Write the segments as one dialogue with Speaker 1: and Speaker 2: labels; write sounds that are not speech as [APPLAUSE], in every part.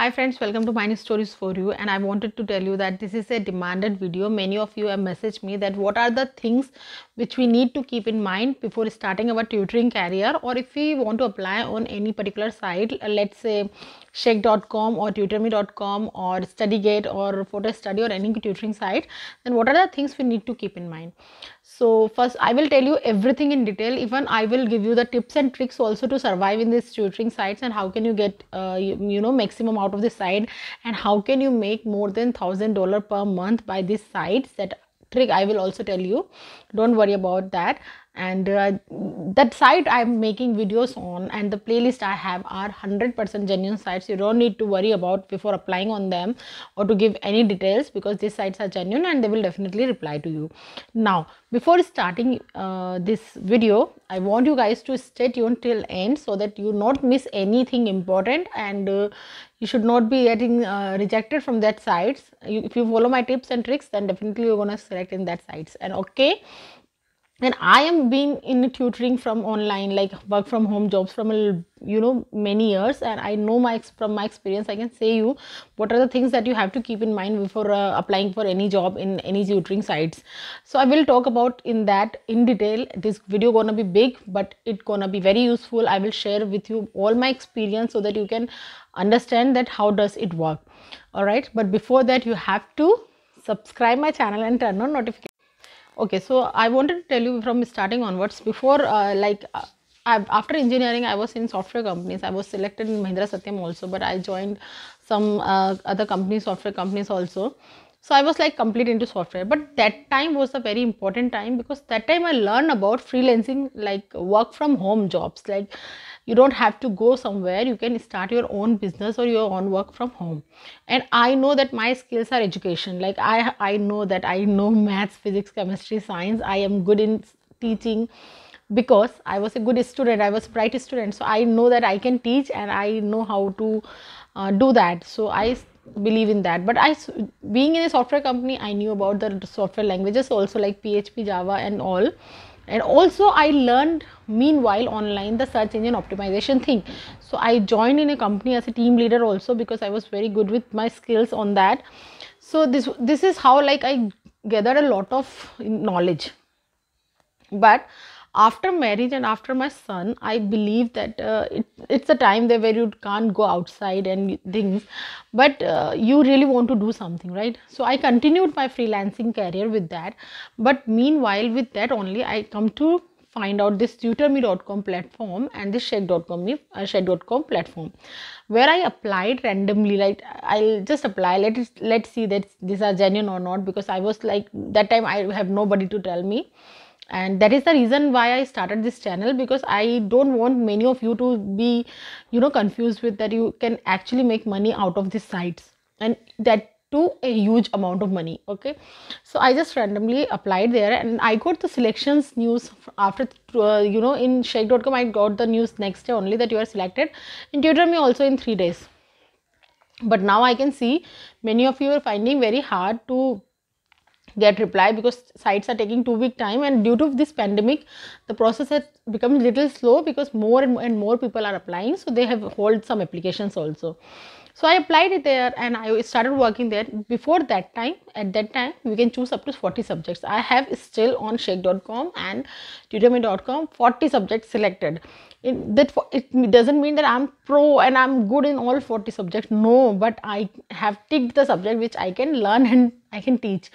Speaker 1: hi friends welcome to mine stories for you and i wanted to tell you that this is a demanded video many of you have messaged me that what are the things which we need to keep in mind before starting our tutoring career or if we want to apply on any particular site uh, let's say shake.com or tutorme.com or studygate or photo study or any tutoring site then what are the things we need to keep in mind so first i will tell you everything in detail even i will give you the tips and tricks also to survive in these tutoring sites and how can you get uh, you, you, know maximum out of the site and how can you make more than thousand dollar per month by these sites that trick i will also tell you don't worry about that and uh, that site i'm making videos on and the playlist i have are 100% genuine sites you don't need to worry about before applying on them or to give any details because these sites are genuine and they will definitely reply to you now before starting uh, this video i want you guys to stay tuned till end so that you not miss anything important and uh, you should not be getting uh, rejected from that sites you, if you follow my tips and tricks then definitely you're gonna select in that sites and okay and i am been in tutoring from online like work from home jobs from you know many years and i know my from my experience i can say you what are the things that you have to keep in mind before uh, applying for any job in any tutoring sites so i will talk about in that in detail this video gonna be big but it gonna be very useful i will share with you all my experience so that you can understand that how does it work all right but before that you have to subscribe my channel and turn on notifications okay so i wanted to tell you from starting onwards before uh, like uh, after engineering i was in software companies i was selected in mahindra satyam also but i joined some uh, other companies software companies also so i was like complete into software but that time was a very important time because that time i learned about freelancing like work from home jobs like you don't have to go somewhere you can start your own business or your own work from home and i know that my skills are education like i i know that i know [LAUGHS] maths physics chemistry science i am good in teaching because i was a good student i was a bright student so i know that i can teach and i know how to uh, do that so i believe in that but i being in a software company i knew about the software languages also like php java and all and also i learned meanwhile online the search engine optimization thing so i joined in a company as a team leader also because i was very good with my skills on that so this this is how like i gathered a lot of knowledge but after marriage and after my son i believe that uh, it, it's a time there where you can't go outside and things but uh, you really want to do something right so i continued my freelancing career with that but meanwhile with that only i come to find out this tutorme.com platform and this Shed.com, uh, platform where i applied randomly like i'll just apply let let's see that these are genuine or not because i was like that time i have nobody to tell me and that is the reason why i started this channel because i don't want many of you to be you know confused with that you can actually make money out of these sites and that to a huge amount of money okay so i just randomly applied there and i got the selections news after uh, you know in shake.com i got the news next day only that you are selected tutor me also in three days but now i can see many of you are finding very hard to get reply because sites are taking two week time and due to this pandemic the process has become little slow because more and more people are applying so they have hold some applications also so i applied it there and i started working there before that time at that time we can choose up to 40 subjects i have still on shake.com and tutorme.com 40 subjects selected that it doesn't mean that i'm pro and i'm good in all 40 subjects no but i have ticked the subject which i can learn and i can teach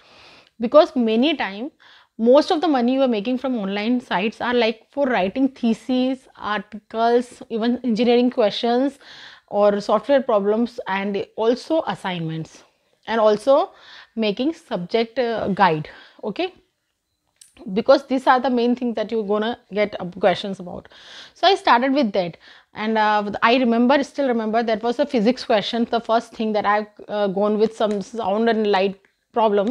Speaker 1: because many time most of the money you are making from online sites are like for writing theses articles even engineering questions or software problems and also assignments and also making subject uh, guide okay because these are the main things that you're gonna get questions about so i started with that and uh, i remember still remember that was a physics question the first thing that i've uh, gone with some sound and light problem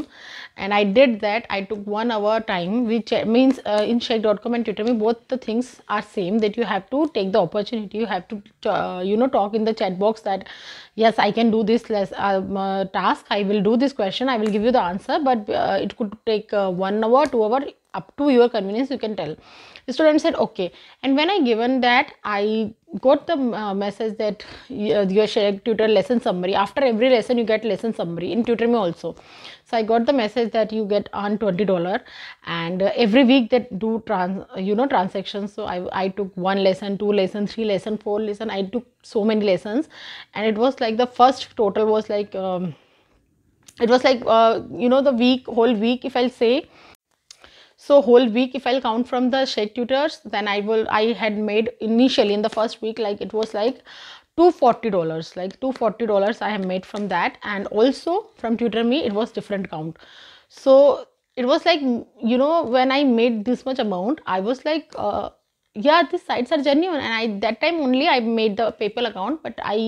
Speaker 1: and I did that I took one hour time which uh, means uh, in check.com and Twitter, me both the things are same that you have to take the opportunity you have to uh, you know talk in the chat box that yes I can do this less, um, uh, task I will do this question I will give you the answer but uh, it could take uh, one hour two hour up to your convenience you can tell the student said okay and when i given that i got the uh, message that uh, your shared tutor lesson summary after every lesson you get lesson summary in tutor me also so i got the message that you get on 20 dollar and uh, every week that do trans you know transactions so i i took one lesson two lesson three lesson four lesson i took so many lessons and it was like the first total was like um, it was like uh, you know the week whole week if i'll say so whole week if i'll count from the share tutors then i will i had made initially in the first week like it was like 240 dollars like 240 dollars i have made from that and also from tutor me it was different count so it was like you know when i made this much amount i was like uh, yeah these sites are genuine and i that time only i made the paypal account but i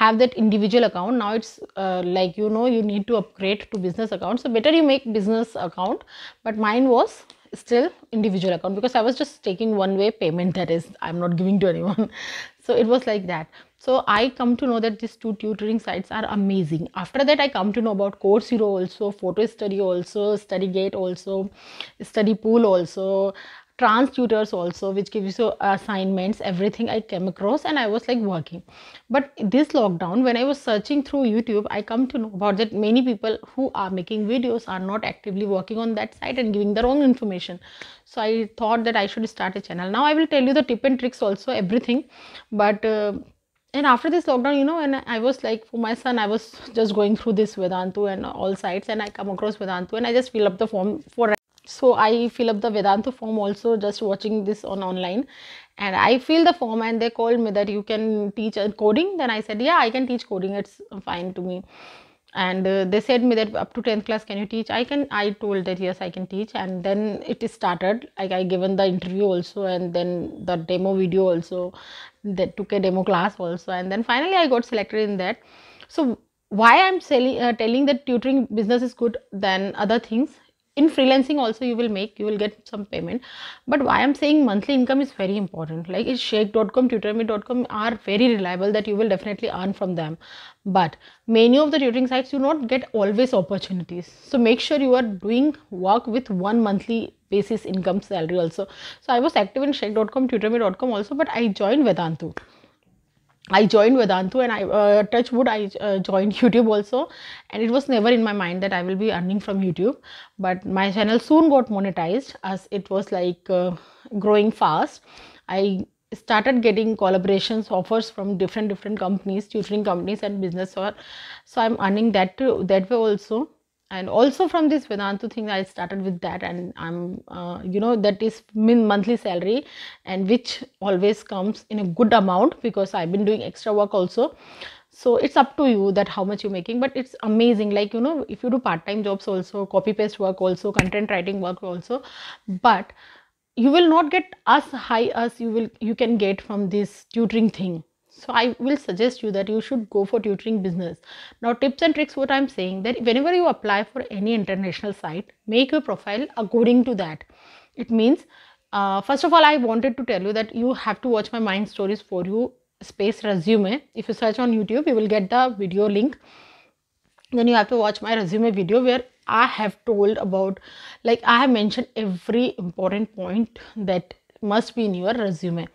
Speaker 1: have that individual account now it's uh, like you know you need to upgrade to business account so better you make business account but mine was still individual account because i was just taking one way payment [LAUGHS] that is i'm not giving to anyone [LAUGHS] so it was like that so i come to know that these two tutoring sites are amazing after that i come to know about course hero also photo study also Study Gate also study pool also Trans tutors also which gives you assignments everything i came across and i was like working but this lockdown when i was searching through youtube i come to know about that many people who are making videos are not actively working on that site and giving the wrong information so i thought that i should start a channel now i will tell you the tip and tricks also everything but uh, and after this lockdown you know and i was like for my son i was [LAUGHS] just going through this vedantu and all sites and i come across vedantu and i just fill up the form for so i fill up the vedanta form also just watching this on online and i fill the form and they called me that you can teach uh, coding then i said yeah i can teach coding it's fine to me and uh, they said me that up to 10th class can you teach i can i told that yes i can teach and then it started like i given the interview also and then the demo video also they took a demo class also and then finally i got selected in that so why i'm selling, uh, telling that tutoring business is good than other things in freelancing also you will make you will get some payment but why i'm saying monthly income is very important like it's shake.com tutorme.com are very reliable that you will definitely earn from them but many of the tutoring sites you not get always opportunities so make sure you are doing work with one monthly basis income salary also so i was active in shake.com tutorme.com also but i joined vedantu I joined Vedantu and I uh, touch wood I uh, joined YouTube also and it was never in my mind that I will be earning from YouTube but my channel soon got monetized as it was like uh, growing fast I started getting collaborations offers from different different companies tutoring companies and business so I'm earning that that way also and also from this Vedantu thing, I started with that, and I'm, uh, you know, that is min monthly salary, and which always comes in a good amount because I've been doing extra work also. So it's up to you that how much you're making, but it's amazing. Like you know, if you do part-time jobs also, copy paste work also, content writing work also, but you will not get as high as you will you can get from this tutoring thing so i will suggest you that you should go for tutoring business now tips and tricks what i'm saying that whenever you apply for any international site make your profile according to that it means uh, first of all i wanted to tell you that you have to watch my mind stories for you space resume if you search on youtube you will get the video link then you have to watch my resume video where i have told about like i have mentioned every important point that must be in your resume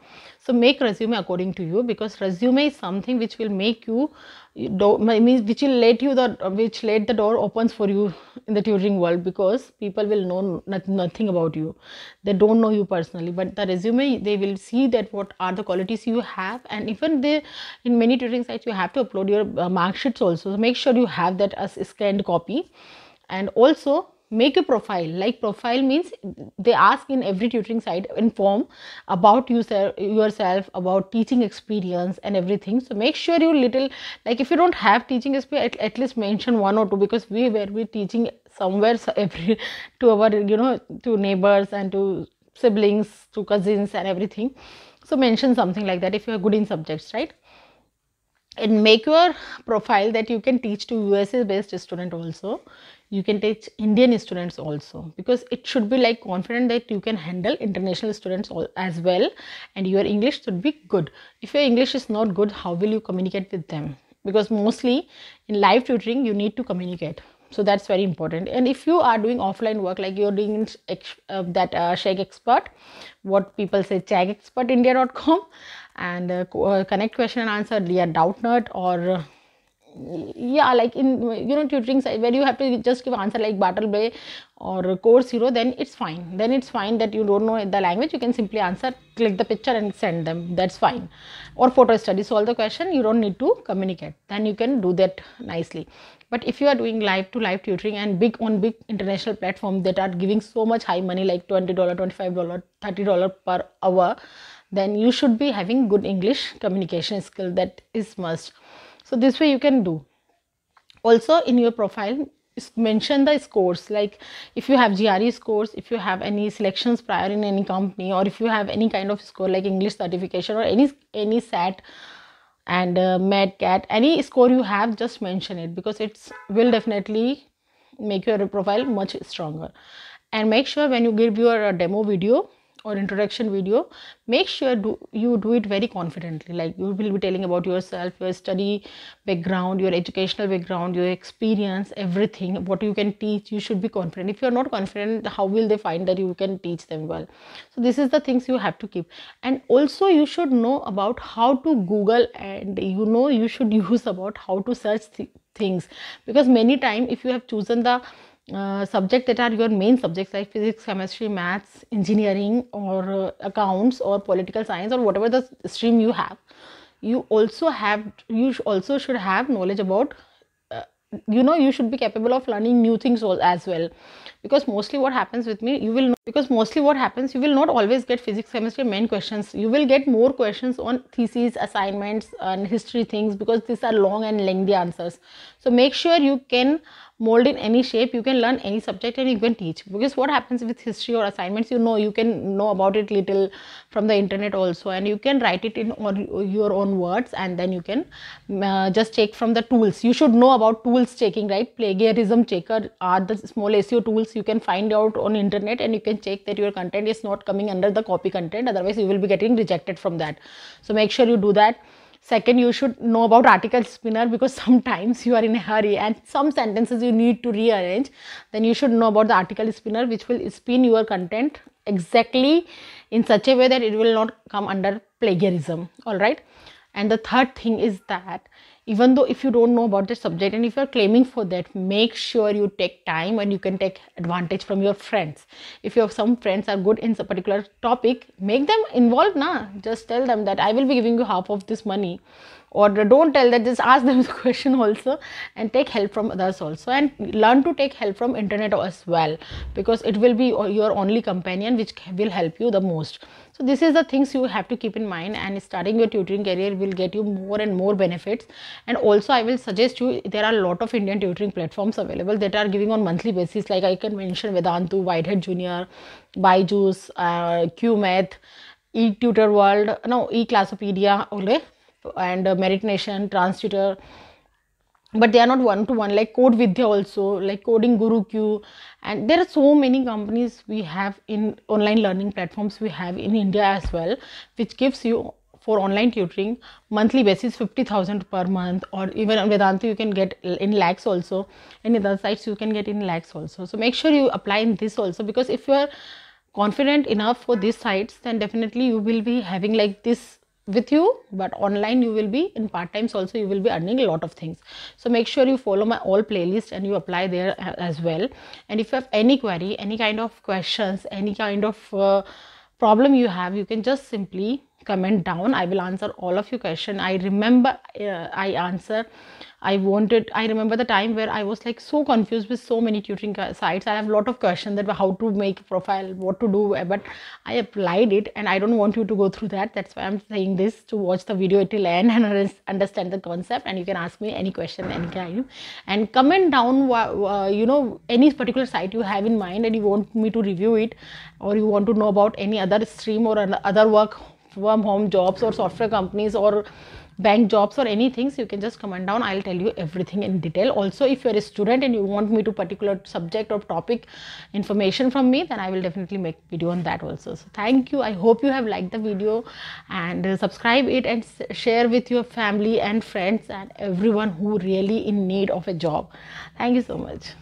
Speaker 1: so make resume according to you because resume is something which will make you means which will let you the which let the door opens for you in the tutoring world because people will know nothing about you they don't know you personally but the resume they will see that what are the qualities you have and even they in many tutoring sites you have to upload your uh, mark sheets also so make sure you have that as scanned copy and also make a profile like profile means they ask in every tutoring site inform about yourself yourself about teaching experience and everything so make sure you little like if you don't have teaching experience at, at least mention one or two because we were we teaching somewhere so every [LAUGHS] to our you know to neighbors and to siblings to cousins and everything so mention something like that if you are good in subjects right and make your profile that you can teach to USA based student also you can teach Indian students also because it should be like confident that you can handle international students as well and your English should be good if your English is not good how will you communicate with them because mostly in live tutoring you need to communicate so that's very important and if you are doing offline work like you're doing uh, that uh, shag expert what people say India.com and uh, uh, connect question and answer yeah not. or uh, yeah like in you know tutoring side where you have to just give answer like battle bay or core zero then it's fine then it's fine that you don't know the language you can simply answer click the picture and send them that's fine or photo study solve the question you don't need to communicate then you can do that nicely but if you are doing live to live tutoring and big on big international platform that are giving so much high money like $20 $25 $30 per hour then you should be having good english communication skill that is must so this way you can do also in your profile mention the scores like if you have GRE scores if you have any selections prior in any company or if you have any kind of score like English certification or any any SAT and uh, any score you have just mention it because it will definitely make your profile much stronger and make sure when you give your uh, demo video or introduction video make sure do, you do it very confidently like you will be telling about yourself your study background your educational background your experience everything what you can teach you should be confident if you are not confident how will they find that you can teach them well so this is the things you have to keep and also you should know about how to google and you know you should [LAUGHS] use about how to search th- things because many time if you have chosen the uh, subject that are your main subjects like physics chemistry maths engineering or uh, accounts or political science or whatever the stream you have you also have you also should have knowledge about uh, you know you should be capable of learning new things as well because mostly what happens with me you will because mostly what happens you will not always get physics chemistry main questions you will get more questions on theses assignments and history things because these are long and lengthy answers so make sure you can mold in any shape you can learn any subject and you can teach because what happens with history or assignments you know you can know about it little from the internet also and you can write it in or your own words and then you can uh, just take from the tools you should know about tools checking right plagiarism checker are the small seo tools you can find out on internet and you can check that your content is not coming under the copy content otherwise you will be getting rejected from that so make sure you do that Second, you should know about article spinner because [LAUGHS] sometimes you are in a hurry and some sentences you need to rearrange. Then you should know about the article spinner which will spin your content exactly in such a way that it will not come under plagiarism. All right. And the third thing is that even though if you don't know about the subject and if you're claiming for that make sure you take time and you can take advantage from your friends if your some friends are good in a particular topic make them involved now nah. just tell them that i will be giving you half of this money or don't tell that just ask them [LAUGHS] the question also and take help from others also and learn to take help from internet as well because it will be your only companion which will help you the most so this is the things you have to keep in mind and starting your tutoring career will get you more and more benefits and also i will suggest you there are a lot of indian tutoring platforms available that are giving on monthly basis like i can mention vedantu whitehead junior byju's uh, qmath e-tutor world no e-classopedia okay and uh, meditation, transitor. But they are not one to one, like Code Vidya also, like Coding Guru Q. And there are so many companies we have in online learning platforms we have in India as well, which gives you for online tutoring monthly basis 50000 per month or even on vedanta you can get in lakhs also and other sites you can get in lakhs also so make sure you apply in this also because if you are confident enough for these sites then definitely you will be having like this with you but online you will be in part times also you will be earning a lot of things so make sure you follow my all playlist and you apply there uh, as well and if you have any query any kind of questions any kind of uh, problem you have you can just simply comment down i will answer all of your question i remember uh, i answer i wanted i remember the time where i was like so confused with so many tutoring sites i have a lot of questions that how to make profile what to do eh, but i applied it and i don't want you to go through that that's why i'm saying this to watch the video till end and understand the concept and you can ask me any question anytime and comment down uh, you know any particular site you have in mind and you want me to review it or you want to know about any other stream or other work from home jobs or software companies or bank jobs or anything so you can just comment down i'll tell you everything in detail also if you're a student and you want me to particular subject or topic information from me then i will definitely make video on that also so thank you i hope you have liked the video and uh, subscribe it and share with your family and friends and everyone who really in need of a job thank you so much